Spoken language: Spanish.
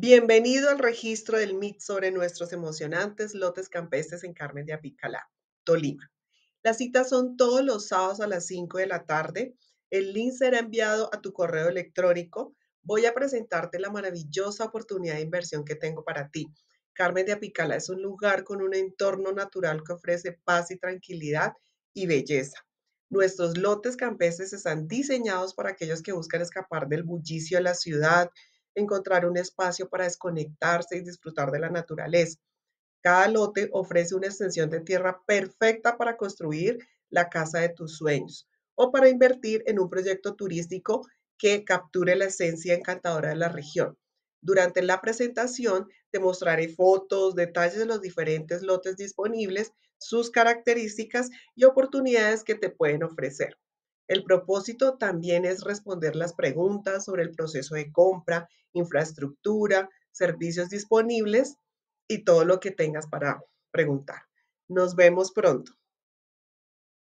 Bienvenido al registro del MIT sobre nuestros emocionantes lotes campestres en Carmen de Apicalá, Tolima. Las citas son todos los sábados a las 5 de la tarde. El link será enviado a tu correo electrónico. Voy a presentarte la maravillosa oportunidad de inversión que tengo para ti. Carmen de Apicalá es un lugar con un entorno natural que ofrece paz y tranquilidad y belleza. Nuestros lotes campestres están diseñados para aquellos que buscan escapar del bullicio de la ciudad, encontrar un espacio para desconectarse y disfrutar de la naturaleza. Cada lote ofrece una extensión de tierra perfecta para construir la casa de tus sueños o para invertir en un proyecto turístico que capture la esencia encantadora de la región. Durante la presentación te mostraré fotos, detalles de los diferentes lotes disponibles, sus características y oportunidades que te pueden ofrecer. El propósito también es responder las preguntas sobre el proceso de compra, infraestructura, servicios disponibles y todo lo que tengas para preguntar. Nos vemos pronto.